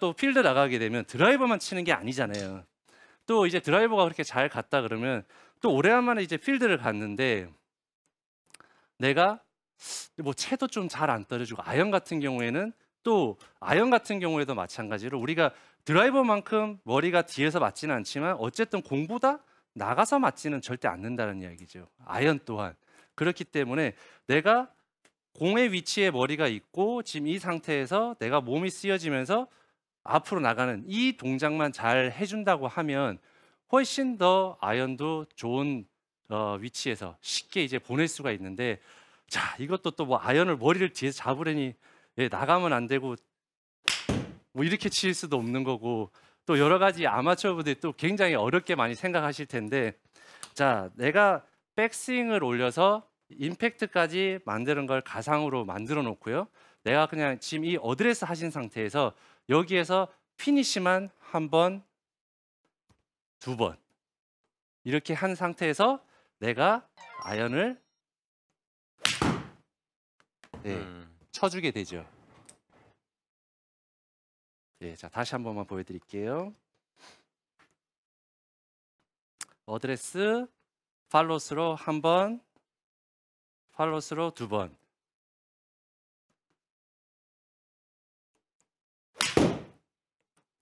또 필드 나가게 되면 드라이버만 치는 게 아니잖아요. 또 이제 드라이버가 그렇게 잘 갔다 그러면 또 오래간만에 이제 필드를 갔는데 내가 뭐 채도 좀 잘 안 떨어지고 아연 같은 경우에는 또 아연 같은 경우에도 마찬가지로 우리가 드라이버만큼 머리가 뒤에서 맞지는 않지만 어쨌든 공보다 나가서 맞지는 절대 않는다는 이야기죠. 아연 또한 그렇기 때문에 내가 공의 위치에 머리가 있고 지금 이 상태에서 내가 몸이 쓰여지면서 앞으로 나가는 이 동작만 잘 해준다고 하면 훨씬 더 아연도 좋은 어, 위치에서 쉽게 이제 보낼 수가 있는데 자 이것도 또 뭐 아연을 머리를 뒤에서 잡으려니 예, 나가면 안 되고 뭐 이렇게 칠 수도 없는 거고 또 여러 가지 아마추어 분들이 또 굉장히 어렵게 많이 생각하실 텐데 자 내가 백스윙을 올려서 임팩트까지 만드는 걸 가상으로 만들어 놓고요 내가 그냥 지금 이 어드레스 하신 상태에서 여기에서 피니시만 한 번, 두 번. 이렇게 한 상태에서 내가 아연을 네, 음. 쳐주게 되죠. 네, 자 다시 한 번만 보여드릴게요. 어드레스 팔로스로 한 번, 팔로스로 두 번.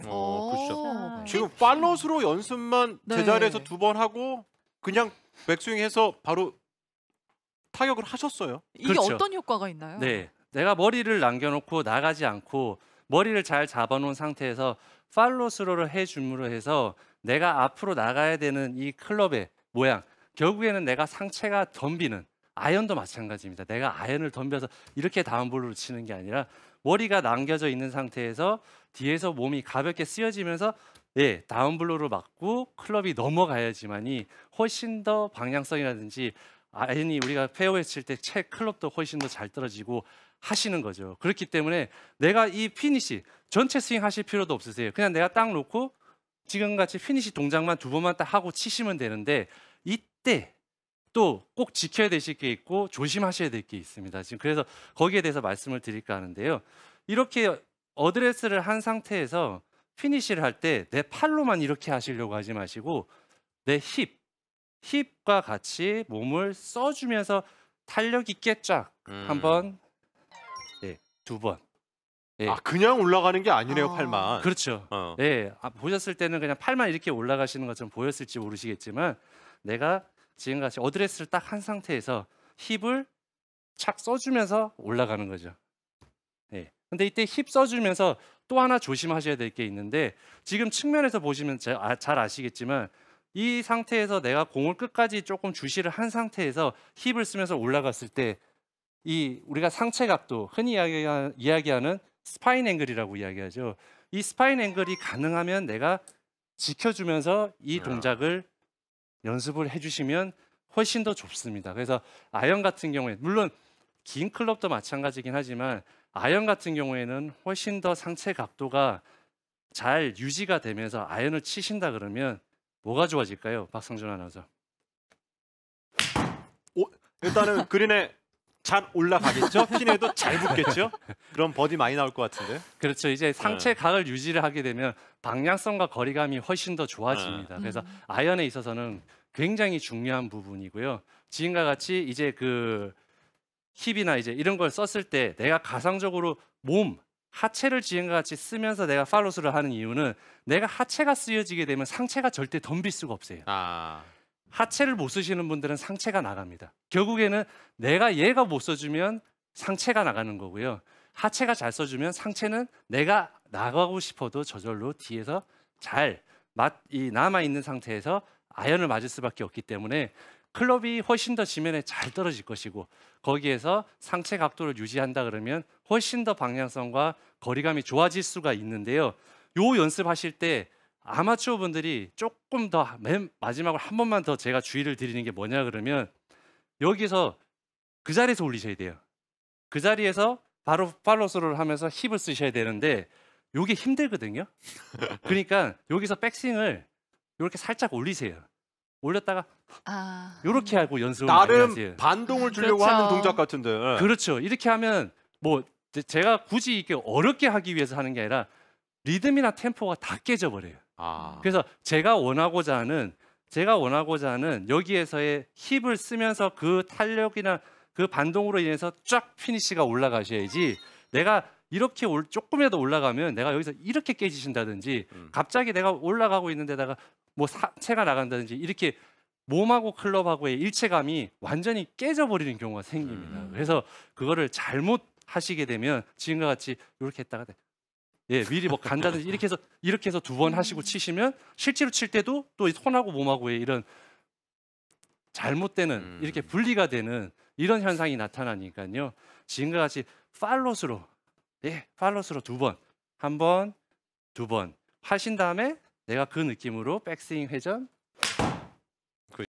어, 그샷 그렇죠. 어, 아, 네. 지금 팔로스로 연습만 네. 제자리에서 두 번 하고 그냥 백스윙해서 바로 타격을 하셨어요. 이게 그렇죠. 어떤 효과가 있나요? 네, 내가 머리를 남겨놓고 나가지 않고 머리를 잘 잡아놓은 상태에서 팔로스로를 해줌으로 해서 내가 앞으로 나가야 되는 이 클럽의 모양 결국에는 내가 상체가 덤비는 아연도 마찬가지입니다. 내가 아연을 덤벼서 이렇게 다운볼로 치는 게 아니라 머리가 남겨져 있는 상태에서 뒤에서 몸이 가볍게 쓰여지면서 예, 다운블로로 맞고 클럽이 넘어가야지만이 훨씬 더 방향성이라든지 아니 우리가 페어웨이 칠때채 클럽도 훨씬 더 잘 떨어지고 하시는 거죠. 그렇기 때문에 내가 이 피니시 전체 스윙 하실 필요도 없으세요. 그냥 내가 딱 놓고 지금 같이 피니시 동작만 두 번만 딱 하고 치시면 되는데 이때 또꼭 지켜야 되실 게 있고 조심하셔야 될 게 있습니다. 지금 그래서 거기에 대해서 말씀을 드릴까 하는데요. 이렇게 어드레스를 한 상태에서 피니쉬를 할 때 내 팔로만 이렇게 하시려고 하지 마시고 내 힙, 힙과 같이 몸을 써주면서 탄력 있게 쫙 음. 한번, 네, 두 번. 네. 아 그냥 올라가는 게 아니네요 아... 팔만. 그렇죠. 어. 네, 아, 보셨을 때는 그냥 팔만 이렇게 올라가시는 것처럼 보였을지 모르시겠지만 내가 지금같이 어드레스를 딱 한 상태에서 힙을 착 써주면서 올라가는 거죠. 예. 근데 이때 힙 써주면서 또 하나 조심하셔야 될 게 있는데 지금 측면에서 보시면 아, 잘 아시겠지만 이 상태에서 내가 공을 끝까지 조금 주시를 한 상태에서 힙을 쓰면서 올라갔을 때 이 우리가 상체 각도 흔히 이야기하는 스파인 앵글이라고 이야기하죠. 이 스파인 앵글이 가능하면 내가 지켜주면서 이 네. 동작을 연습을 해주시면 훨씬 더 좁습니다. 그래서 아연 같은 경우에 물론 긴 클럽도 마찬가지긴 하지만 아연 같은 경우에는 훨씬 더 상체 각도가 잘 유지가 되면서 아연을 치신다 그러면 뭐가 좋아질까요, 박성준 아나운서? 오, 일단은 그린에 잘 올라가겠죠? 핀에도 잘 붙겠죠? 그럼 버디 많이 나올 것 같은데. 그렇죠. 이제 네. 상체 각을 유지를 하게 되면 방향성과 거리감이 훨씬 더 좋아집니다. 네. 그래서 아연에 있어서는 굉장히 중요한 부분이고요. 지금과 같이 이제 그 힙이나 이제 이런 걸 썼을 때 내가 가상적으로 몸 하체를 지금과 같이 쓰면서 내가 팔로스를 하는 이유는 내가 하체가 쓰여지게 되면 상체가 절대 덤빌 수가 없어요. 아. 하체를 못 쓰시는 분들은 상체가 나갑니다. 결국에는 내가 얘가 못 써주면 상체가 나가는 거고요. 하체가 잘 써주면 상체는 내가 나가고 싶어도 저절로 뒤에서 잘 남아 있는 상태에서 아연을 맞을 수밖에 없기 때문에 클럽이 훨씬 더 지면에 잘 떨어질 것이고 거기에서 상체 각도를 유지한다 그러면 훨씬 더 방향성과 거리감이 좋아질 수가 있는데요. 요 연습하실 때 아마추어 분들이 조금 더 맨 마지막으로 한 번만 더 제가 주의를 드리는 게 뭐냐 그러면 여기서 그 자리에서 올리셔야 돼요. 그 자리에서 바로 팔로스를 하면서 힙을 쓰셔야 되는데 이게 힘들거든요. 그러니까 여기서 백스윙을 이렇게 살짝 올리세요. 올렸다가 아... 이렇게 하고 연습을 나름 해야지. 반동을 주려고 그렇죠. 하는 동작 같은데. 그렇죠. 이렇게 하면 뭐 제가 굳이 이렇게 어렵게 하기 위해서 하는 게 아니라 리듬이나 템포가 다 깨져버려요. 아. 그래서 제가 원하고자 하는 제가 원하고자 하는 여기에서의 힙을 쓰면서 그 탄력이나 그 반동으로 인해서 쫙 피니시가 올라가셔야지 내가 이렇게 올, 조금이라도 올라가면 내가 여기서 이렇게 깨지신다든지 음. 갑자기 내가 올라가고 있는 데다가 뭐 사체가 나간다든지 이렇게 몸하고 클럽하고의 일체감이 완전히 깨져버리는 경우가 생깁니다. 음. 그래서 그거를 잘못 하시게 되면 지금과 같이 이렇게 했다가 네. 예, 미리 뭐 간다든지 이렇게 해서 이렇게 해서 두 번 하시고 치시면 실제로 칠 때도 또 손하고 몸하고의 이런 잘못되는 음. 이렇게 분리가 되는 이런 현상이 나타나니까요. 지금과 같이 팔로스로 예, 팔로스로 두 번, 한 번, 두 번 하신 다음에 내가 그 느낌으로 백스윙 회전,